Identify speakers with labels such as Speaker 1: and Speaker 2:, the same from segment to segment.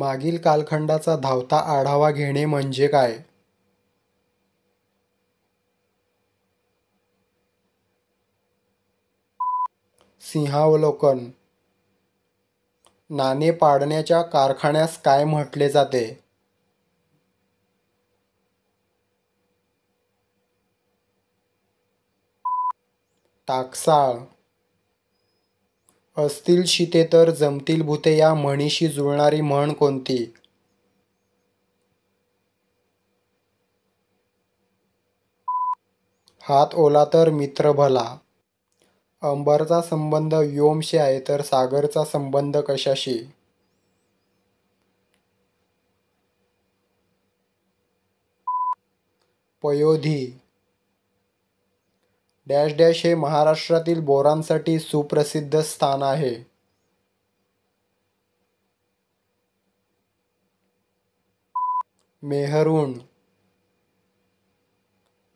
Speaker 1: मागील कालखंडाचा धावता आढावा घेणे म्हणजे काय सिंहावलोकन नाणे पाडण्याच्या कारखान्यास काय म्हटले जाते टाकसाळ असतील शिते तर जमतील भूते या म्हणीशी जुळणारी म्हण कोणती हात ओला तर मित्र भला अंबरचा संबंध व्योमशी आहे तर सागरचा संबंध कशाशी पयोधी डॅश डॅश हे महाराष्ट्रातील बोरांसाठी सुप्रसिद्ध स्थान आहे मेहरूण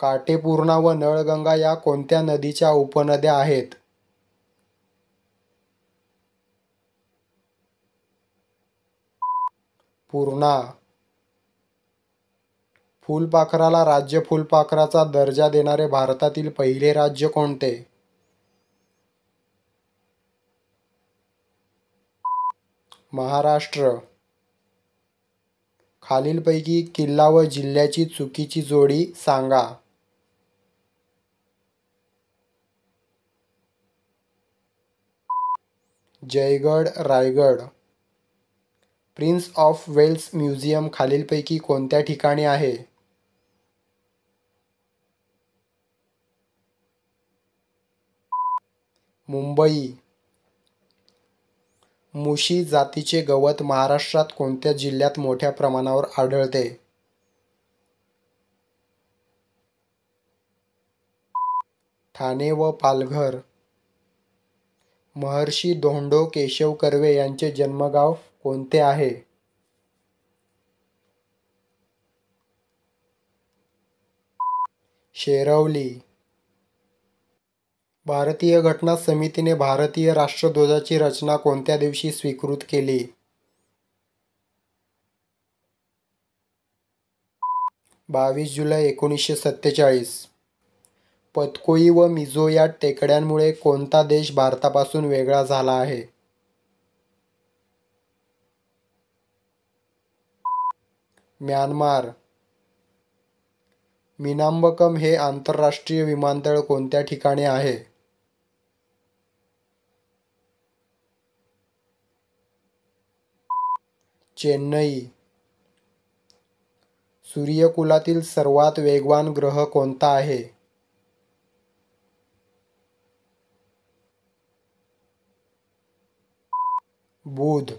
Speaker 1: काटेपूर्णा व नळगंगा या कोणत्या नदीच्या उपनद्या आहेत पूर्णा फुलपाखराला राज्य फुलपाखराचा दर्जा देणारे भारतातील पहिले राज्य कोणते महाराष्ट्र खालीलपैकी किल्ला व जिल्ह्याची चुकीची जोडी सांगा Jaigad Raigad prince of Wales museum खालीलपैकी कोणत्या ठिकाणी आहे मुंबई मुशी जातीचे गवत महाराष्ट्रात कोणत्या जिल्ह्यात मोठ्या प्रमाणावर आढळते ठाणे व पालघर महर्षी धोंडो केशव कर्वे यांचे जन्मगाव कोणते आहे शेरवली भारतीय घटना समितीने भारतीय राष्ट्रध्वजाची रचना कोणत्या दिवशी स्वीकृत केली बावीस जुलै एकोणीसशे सत्तेचाळीस पतकोई व मिझो या टेकड्यांमुळे कोणता देश भारतापासून वेगळा झाला आहे म्यानमार मिनांबकम हे आंतरराष्ट्रीय विमानतळ कोणत्या ठिकाणी आहे चेन्नई सूर्यकुलातील सर्वात वेगवान ग्रह कोणता आहे बुध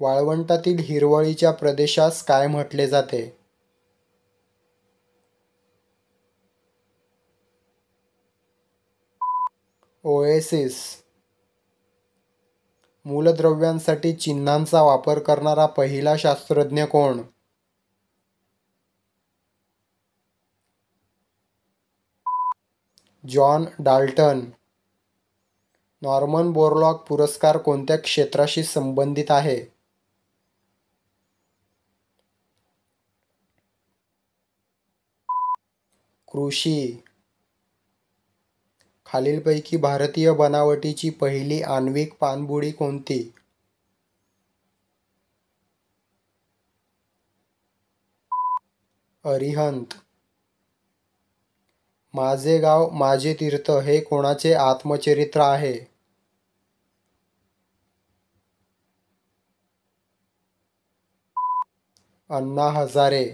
Speaker 1: वाळवंटातील हिरवळीच्या प्रदेशास काय म्हटले जाते ओएसिस मूलद्रव्यांसाठी चिन्हांचा वापर करणारा पहिला शास्त्रज्ञ कोण जॉन डाल्टन नॉर्मन बोरलॉग पुरस्कार कोणत्या क्षेत्राशी संबंधित आहे कृषी खालीलपैकी भारतीय बनावटीची पहिली आण्विक पाणबुडी कोणती अरिहंत माझे गाव माझे तीर्थ हे कोणाचे आत्मचरित्र आहे अण्णा हजारे